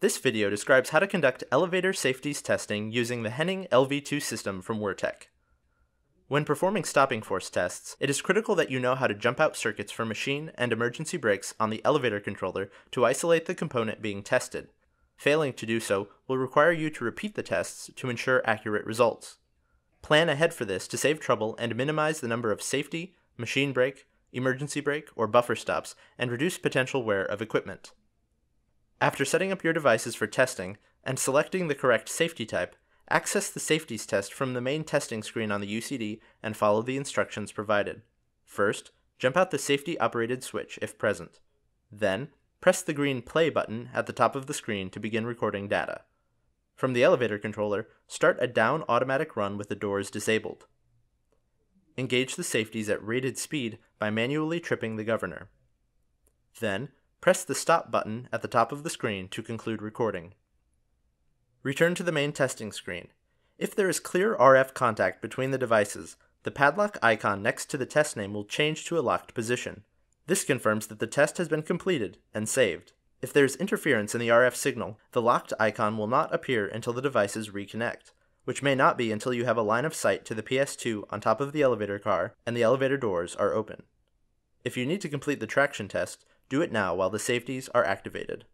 This video describes how to conduct elevator safeties testing using the Henning LV2 system from WERTEC. When performing stopping force tests, it is critical that you know how to jump out circuits for machine and emergency brakes on the elevator controller to isolate the component being tested. Failing to do so will require you to repeat the tests to ensure accurate results. Plan ahead for this to save trouble and minimize the number of safety, machine brake, emergency brake, or buffer stops, and reduce potential wear of equipment. After setting up your devices for testing and selecting the correct safety type, access the safeties test from the main testing screen on the UCD and follow the instructions provided. First, jump out the safety operated switch if present. Then, press the green play button at the top of the screen to begin recording data. From the elevator controller, start a down automatic run with the doors disabled. Engage the safeties at rated speed by manually tripping the governor. Then, Press the Stop button at the top of the screen to conclude recording. Return to the main testing screen. If there is clear RF contact between the devices, the padlock icon next to the test name will change to a locked position. This confirms that the test has been completed and saved. If there is interference in the RF signal, the locked icon will not appear until the devices reconnect, which may not be until you have a line of sight to the PS2 on top of the elevator car and the elevator doors are open. If you need to complete the traction test, do it now while the safeties are activated.